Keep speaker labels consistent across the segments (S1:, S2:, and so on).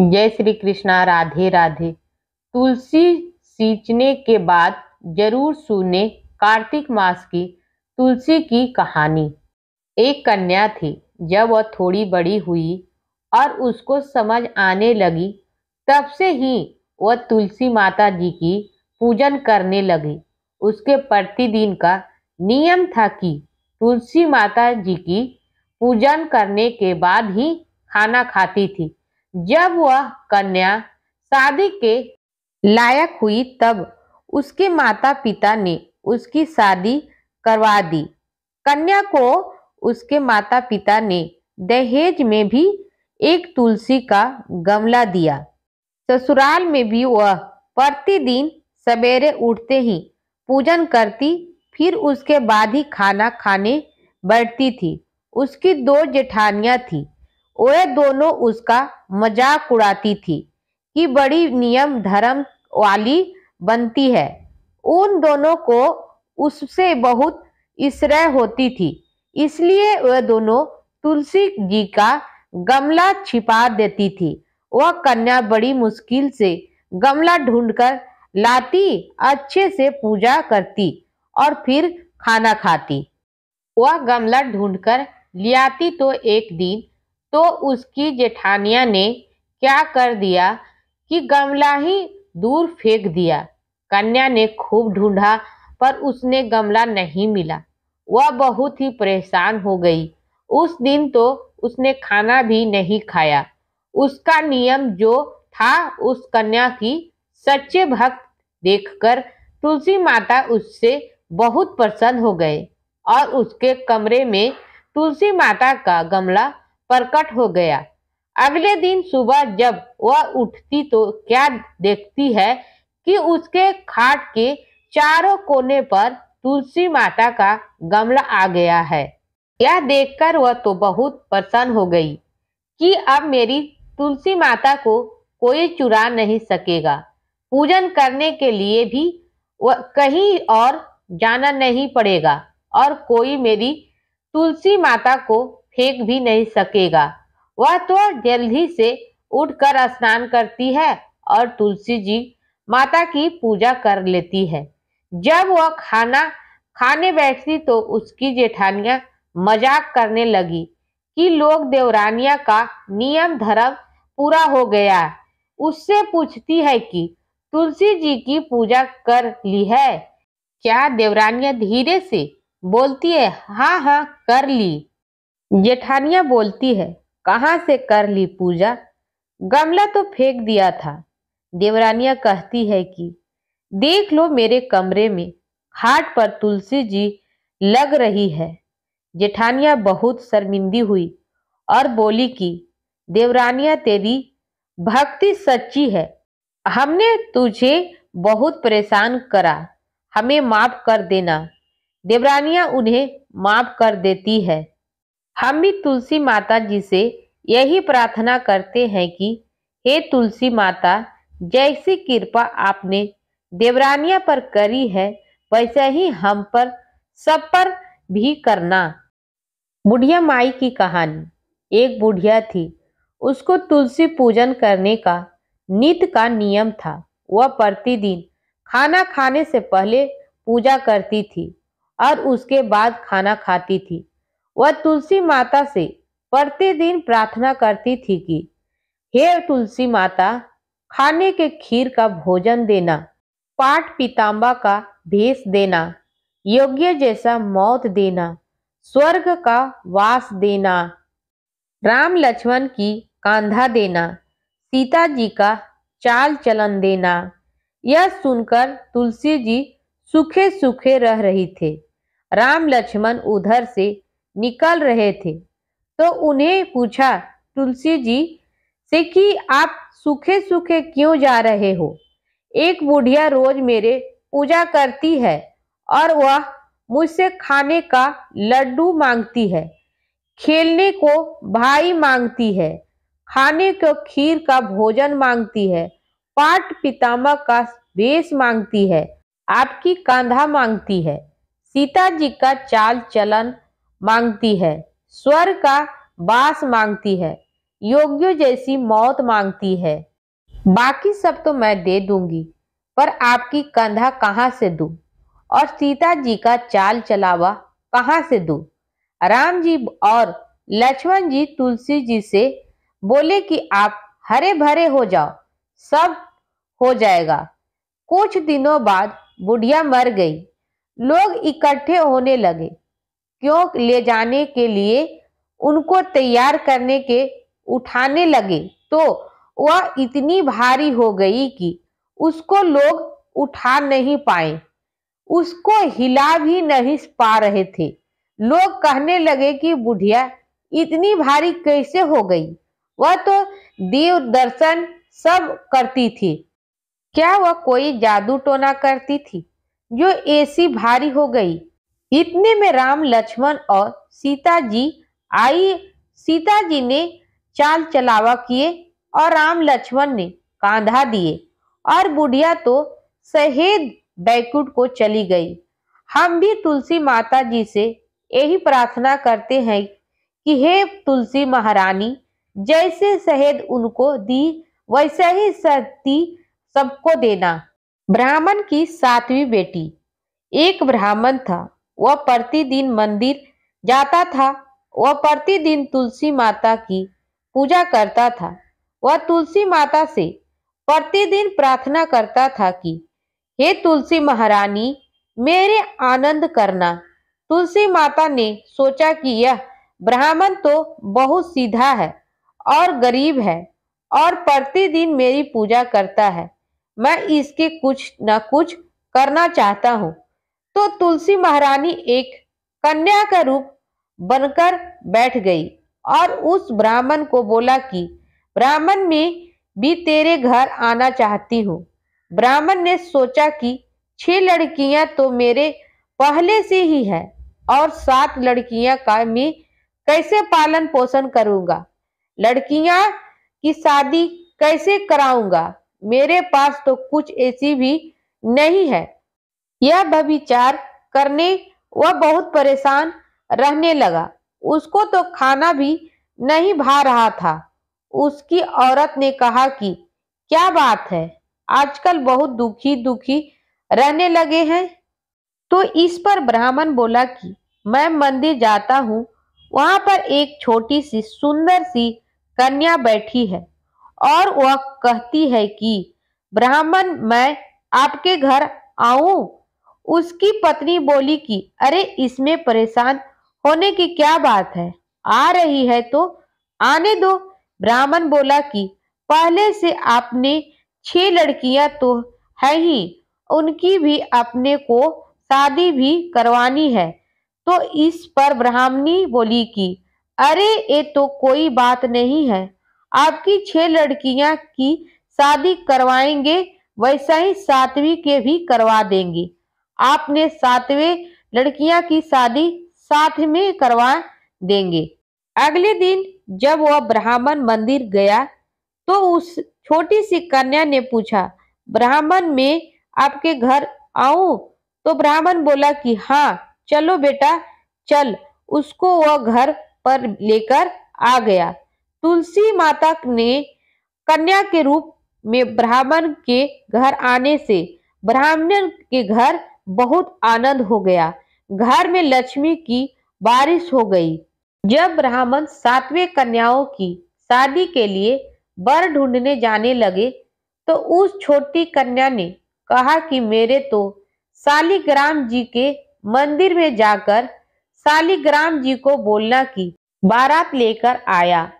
S1: जय श्री कृष्णा राधे राधे तुलसी सींचने के बाद जरूर सुने कार्तिक मास की तुलसी की कहानी एक कन्या थी जब वह थोड़ी बड़ी हुई और उसको समझ आने लगी तब से ही वह तुलसी माता जी की पूजन करने लगी उसके प्रतिदिन का नियम था कि तुलसी माता जी की पूजन करने के बाद ही खाना खाती थी जब वह कन्या शादी के लायक हुई तब उसके माता पिता ने उसकी शादी करवा दी कन्या को उसके माता पिता ने दहेज में भी एक तुलसी का गमला दिया ससुराल में भी वह प्रतिदिन सवेरे उठते ही पूजन करती फिर उसके बाद ही खाना खाने बैठती थी उसकी दो जेठानियां थी वे दोनों उसका मजाक उड़ाती थी कि बड़ी नियम धर्म वाली बनती है उन दोनों को उससे बहुत इसरह होती थी इसलिए वह दोनों तुलसी जी का गमला छिपा देती थी वह कन्या बड़ी मुश्किल से गमला ढूंढकर लाती अच्छे से पूजा करती और फिर खाना खाती वह गमला ढूंढकर लियाती तो एक दिन तो उसकी जेठानिया ने क्या कर दिया कि गमला ही दूर फेंक दिया कन्या ने खूब ढूंढा पर उसने गमला नहीं मिला वह बहुत ही परेशान हो गई उस दिन तो उसने खाना भी नहीं खाया उसका नियम जो था उस कन्या की सच्चे भक्त देखकर तुलसी माता उससे बहुत प्रसन्न हो गए और उसके कमरे में तुलसी माता का गमला प्रकट हो गया अगले दिन सुबह जब वह उठती तो क्या देखती है कि उसके खाट के चारों कोने पर तुलसी माता का गमला आ गया है यह देखकर वह तो बहुत प्रसन्न हो गई कि अब मेरी तुलसी माता को कोई चुरा नहीं सकेगा पूजन करने के लिए भी वह कहीं और जाना नहीं पड़ेगा और कोई मेरी तुलसी माता को फेंक भी नहीं सकेगा वह तो जल्दी से उठकर स्नान करती है और तुलसी जी माता की पूजा कर लेती है जब वह खाना खाने बैठती तो उसकी जेठानियां मजाक करने लगी कि लोग देवरानिया का नियम धर्म पूरा हो गया उससे पूछती है कि तुलसी जी की पूजा कर ली है क्या देवरानिया धीरे से बोलती है हाँ हाँ कर ली जेठानिया बोलती है कहाँ से कर ली पूजा गमला तो फेंक दिया था देवरानिया कहती है कि देख लो मेरे कमरे में खाट पर तुलसी जी लग रही है जेठानिया बहुत शर्मिंदी हुई और बोली कि देवरानिया तेरी भक्ति सच्ची है हमने तुझे बहुत परेशान करा हमें माफ कर देना देवरानिया उन्हें माफ कर देती है हम भी तुलसी माता जी से यही प्रार्थना करते हैं कि हे तुलसी माता जैसी कृपा आपने देवरानिया पर करी है वैसे ही हम पर सब पर भी करना बुढ़िया माई की कहानी एक बुढ़िया थी उसको तुलसी पूजन करने का नित का नियम था वह प्रतिदिन खाना खाने से पहले पूजा करती थी और उसके बाद खाना खाती थी वह तुलसी माता से प्रतिदिन प्रार्थना करती थी कि हे तुलसी माता खाने के खीर का भोजन देना पाठ पीताम्बा का भेष देना योग्य जैसा मौत देना स्वर्ग का वास देना राम लक्ष्मण की कांधा देना सीता जी का चाल चलन देना यह सुनकर तुलसी जी सुखे सुखे रह रही थे राम लक्ष्मण उधर से निकल रहे थे तो उन्हें पूछा तुलसी जी से कि आप सूखे सूखे क्यों जा रहे हो एक बुढ़िया रोज मेरे पूजा करती है और वह मुझसे खाने का लड्डू मांगती है खेलने को भाई मांगती है खाने को खीर का भोजन मांगती है पाट पितामह का वेश मांगती है आपकी कांधा मांगती है सीता जी का चाल चलन मांगती है स्वर का बास मांगती है योग्य जैसी मौत मांगती है बाकी सब तो मैं दे दूंगी पर आपकी कंधा कहाँ से दू और सीता जी का चाल चलावा कहाँ से दू राम जी और लक्ष्मण जी तुलसी जी से बोले कि आप हरे भरे हो जाओ सब हो जाएगा कुछ दिनों बाद बुढ़िया मर गई लोग इकट्ठे होने लगे क्यों ले जाने के लिए उनको तैयार करने के उठाने लगे तो वह इतनी भारी हो गई कि उसको लोग उठा नहीं पाए उसको हिला भी नहीं पा रहे थे लोग कहने लगे कि बुढ़िया इतनी भारी कैसे हो गई वह तो देव दर्शन सब करती थी क्या वह कोई जादू टोना करती थी जो ऐसी भारी हो गई इतने में राम लक्ष्मण और सीता जी आई सीता जी ने चाल चलावा किए और राम लक्ष्मण ने कांधा दिए और बुढ़िया तो सहेद बैकुट को चली गई हम भी तुलसी माता जी से यही प्रार्थना करते हैं कि हे तुलसी महारानी जैसे सहेद उनको दी वैसे ही सती सबको देना ब्राह्मण की सातवीं बेटी एक ब्राह्मण था वह प्रतिदिन मंदिर जाता था वह प्रतिदिन तुलसी माता की पूजा करता था वह तुलसी माता से प्रतिदिन प्रार्थना करता था कि हे तुलसी महारानी मेरे आनंद करना तुलसी माता ने सोचा कि यह ब्राह्मण तो बहुत सीधा है और गरीब है और प्रतिदिन मेरी पूजा करता है मैं इसके कुछ न कुछ करना चाहता हूँ तो तुलसी महारानी एक कन्या का रूप बनकर बैठ गई और उस ब्राह्मण को बोला कि ब्राह्मण में भी तेरे घर आना चाहती हूँ ब्राह्मण ने सोचा कि छह लड़कियां तो मेरे पहले से ही है और सात लड़कियां का मैं कैसे पालन पोषण करूंगा लड़कियां की शादी कैसे कराऊंगा मेरे पास तो कुछ ऐसी भी नहीं है यह भविचार करने वह बहुत परेशान रहने लगा उसको तो खाना भी नहीं भा रहा था उसकी औरत ने कहा कि क्या बात है आजकल बहुत दुखी दुखी रहने लगे हैं तो इस पर ब्राह्मण बोला कि मैं मंदिर जाता हूँ वहां पर एक छोटी सी सुंदर सी कन्या बैठी है और वह कहती है कि ब्राह्मण मैं आपके घर आऊं उसकी पत्नी बोली कि अरे इसमें परेशान होने की क्या बात है आ रही है तो आने दो ब्राह्मण बोला कि पहले से आपने छह लड़कियां तो है ही उनकी भी अपने को शादी भी करवानी है तो इस पर ब्राह्मणी बोली कि अरे ये तो कोई बात नहीं है आपकी छह लड़कियां की शादी करवाएंगे वैसा ही सातवीं के भी करवा देंगे आपने सातवें लड़कियां की शादी साथ में करवा देंगे अगले दिन जब वह ब्राह्मण मंदिर गया तो उस छोटी सी कन्या ने पूछा ब्राह्मण में आपके घर आऊं तो ब्राह्मण बोला कि हाँ चलो बेटा चल उसको वह घर पर लेकर आ गया तुलसी माता ने कन्या के रूप में ब्राह्मण के घर आने से ब्राह्मण के घर बहुत आनंद हो गया घर में लक्ष्मी की बारिश हो गई जब ब्राह्मण सातवें कन्याओं की शादी के लिए बर ढूंढने जाने लगे तो उस छोटी कन्या ने कहा कि मेरे तो सालीग्राम जी के मंदिर में जाकर सालीग्राम जी को बोलना कि बारात लेकर आया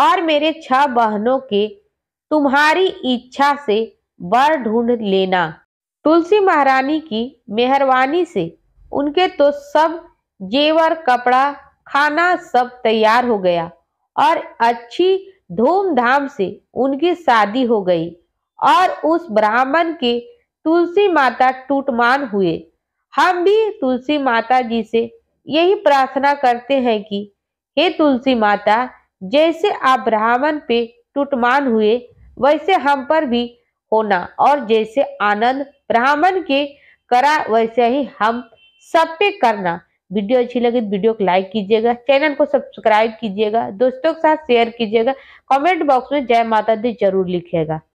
S1: और मेरे छह बहनों के तुम्हारी इच्छा से बर ढूंढ लेना तुलसी महारानी की मेहरबानी से उनके तो सब जेवर कपड़ा खाना सब तैयार हो गया और अच्छी धूमधाम से उनकी शादी हो गई और उस ब्राह्मण के तुलसी माता टूटमान हुए हम भी तुलसी माता जी से यही प्रार्थना करते हैं कि हे तुलसी माता जैसे आप ब्राह्मण पे टूटमान हुए वैसे हम पर भी होना और जैसे आनंद ब्राह्मण के करा वैसे ही हम सब पे करना वीडियो अच्छी लगी तो वीडियो को लाइक कीजिएगा चैनल को सब्सक्राइब कीजिएगा दोस्तों के साथ शेयर कीजिएगा कमेंट बॉक्स में जय माता दी जरूर लिखिएगा